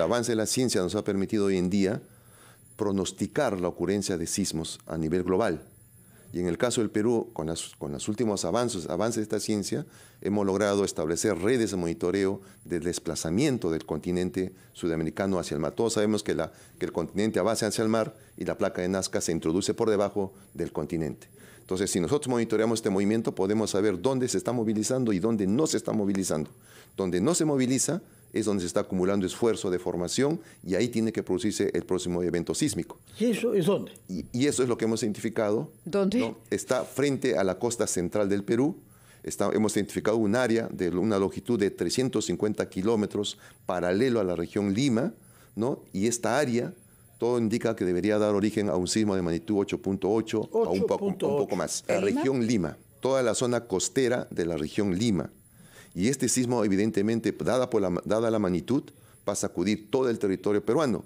El avance de la ciencia nos ha permitido hoy en día pronosticar la ocurrencia de sismos a nivel global. Y en el caso del Perú, con, los últimos avances, de esta ciencia, hemos logrado establecer redes de monitoreo del desplazamiento del continente sudamericano hacia el mar. Todos sabemos que, que el continente avanza hacia el mar y la placa de Nazca se introduce por debajo del continente. Entonces, si nosotros monitoreamos este movimiento, podemos saber dónde se está movilizando y dónde no se está movilizando. Donde no se moviliza, es donde se está acumulando esfuerzo de formación y ahí tiene que producirse el próximo evento sísmico. ¿Y eso es dónde? Y, eso es lo que hemos identificado. ¿Dónde? Está frente a la costa central del Perú. hemos identificado un área de una longitud de 350 kilómetros paralelo a la región Lima, ¿no? Y esta área, todo indica que debería dar origen a un sismo de magnitud 8.8 o un poco más. La región Lima, toda la zona costera de la región Lima. Y este sismo, evidentemente, dada, la, magnitud, va a sacudir todo el territorio peruano,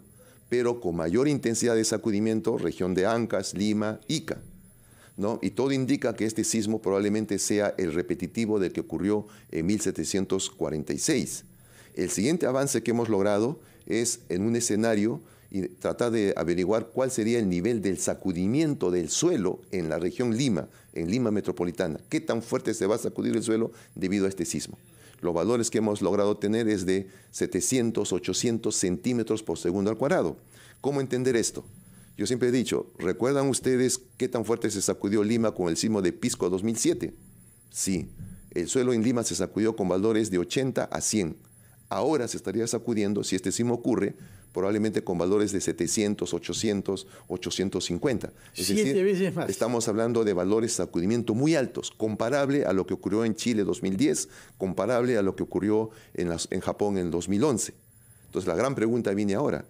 pero con mayor intensidad de sacudimiento, región de Ancas, Lima, Ica. ¿no? Y todo indica que este sismo probablemente sea el repetitivo del que ocurrió en 1746. El siguiente avance que hemos logrado es en un escenario y tratar de averiguar cuál sería el nivel del sacudimiento del suelo en la región Lima, en Lima metropolitana. ¿Qué tan fuerte se va a sacudir el suelo debido a este sismo? Los valores que hemos logrado tener es de 700, 800 centímetros por segundo al cuadrado. ¿Cómo entender esto? Yo siempre he dicho, ¿recuerdan ustedes qué tan fuerte se sacudió Lima con el sismo de Pisco 2007? Sí, el suelo en Lima se sacudió con valores de 80 a 100. Ahora se estaría sacudiendo, si este sismo ocurre, probablemente con valores de 700, 800, 850. estamos hablando de valores de sacudimiento muy altos, comparable a lo que ocurrió en Chile 2010, comparable a lo que ocurrió en, en Japón en 2011. Entonces la gran pregunta viene ahora,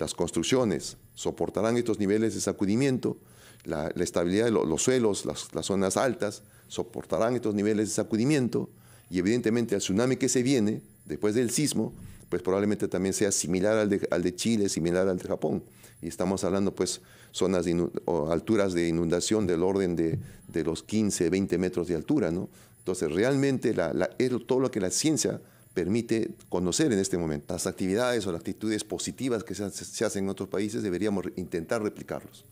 ¿las construcciones soportarán estos niveles de sacudimiento? La, estabilidad de los suelos, las, las zonas altas, soportarán estos niveles de sacudimiento? Y evidentemente el tsunami que se viene después del sismo pues probablemente también sea similar al de, Chile, similar al de Japón. Y estamos hablando pues zonas de alturas de inundación del orden de, de, los 15, 20 metros de altura, ¿no? Entonces realmente es todo lo que la ciencia permite conocer en este momento. Las actividades o las actitudes positivas que se hacen en otros países deberíamos intentar replicarlos.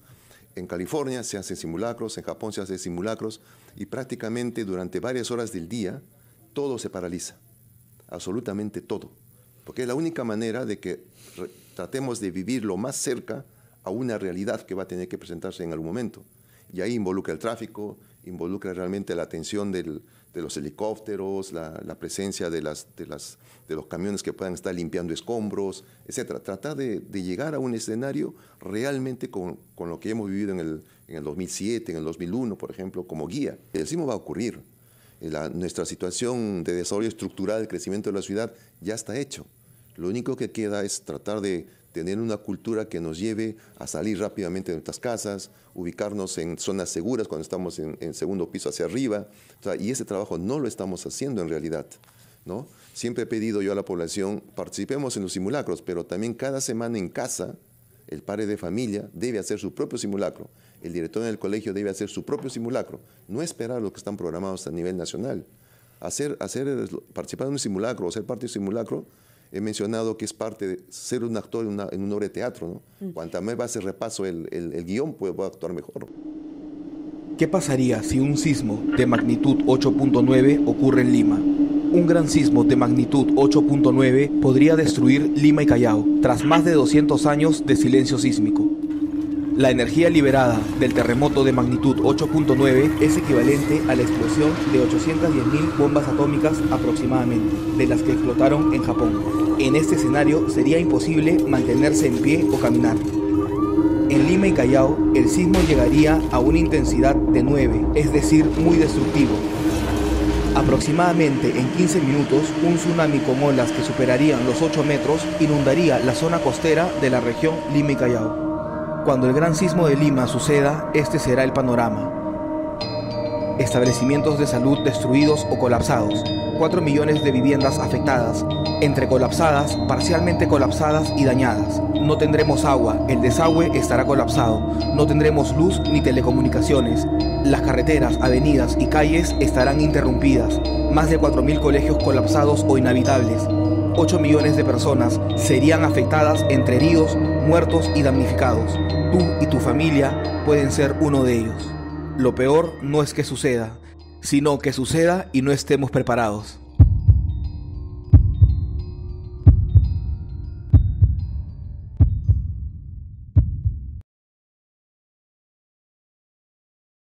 En California se hacen simulacros, en Japón se hacen simulacros y prácticamente durante varias horas del día todo se paraliza, absolutamente todo. Porque es la única manera de que tratemos de vivir lo más cerca a una realidad que va a tener que presentarse en algún momento. Y ahí involucra el tráfico, involucra realmente la atención de los helicópteros, la, presencia de, las, de, los camiones que puedan estar limpiando escombros, etc. Tratar de, llegar a un escenario realmente con, lo que hemos vivido en el, en el, 2007, en el 2001, por ejemplo, como guía. El sismo va a ocurrir, eh, nuestra situación de desarrollo estructural, el crecimiento de la ciudad, ya está hecho. Lo único que queda es tratar de tener una cultura que nos lleve a salir rápidamente de nuestras casas, ubicarnos en zonas seguras cuando estamos en, segundo piso hacia arriba. y ese trabajo no lo estamos haciendo en realidad. ¿no? Siempre he pedido yo a la población, participemos en los simulacros, pero también cada semana en casa, el padre de familia debe hacer su propio simulacro el director del colegio debe hacer su propio simulacro, no esperar lo que están programados a nivel nacional. Hacer, hacer, participar en un simulacro o ser parte de un simulacro, he mencionado que es parte de ser un actor en un en obra de teatro. ¿no? Mm. más va a repaso el, el guión, pues a actuar mejor. ¿Qué pasaría si un sismo de magnitud 8.9 ocurre en Lima? Un gran sismo de magnitud 8.9 podría destruir Lima y Callao, tras más de 200 años de silencio sísmico. La energía liberada del terremoto de magnitud 8.9 es equivalente a la explosión de 810.000 bombas atómicas aproximadamente, de las que explotaron en Japón. En este escenario sería imposible mantenerse en pie o caminar. En Lima y Callao, el sismo llegaría a una intensidad de 9, es decir, muy destructivo. Aproximadamente en 15 minutos, un tsunami con olas que superarían los 8 metros inundaría la zona costera de la región Lima y Callao. Cuando el gran sismo de Lima suceda, este será el panorama. Establecimientos de salud destruidos o colapsados, 4 millones de viviendas afectadas, entre colapsadas, parcialmente colapsadas y dañadas. No tendremos agua, el desagüe estará colapsado, no tendremos luz ni telecomunicaciones. Las carreteras, avenidas y calles estarán interrumpidas, más de 4.000 colegios colapsados o inhabitables. 8 millones de personas serían afectadas entre heridos, muertos y damnificados. Tú y tu familia pueden ser uno de ellos. Lo peor no es que suceda, sino que suceda y no estemos preparados.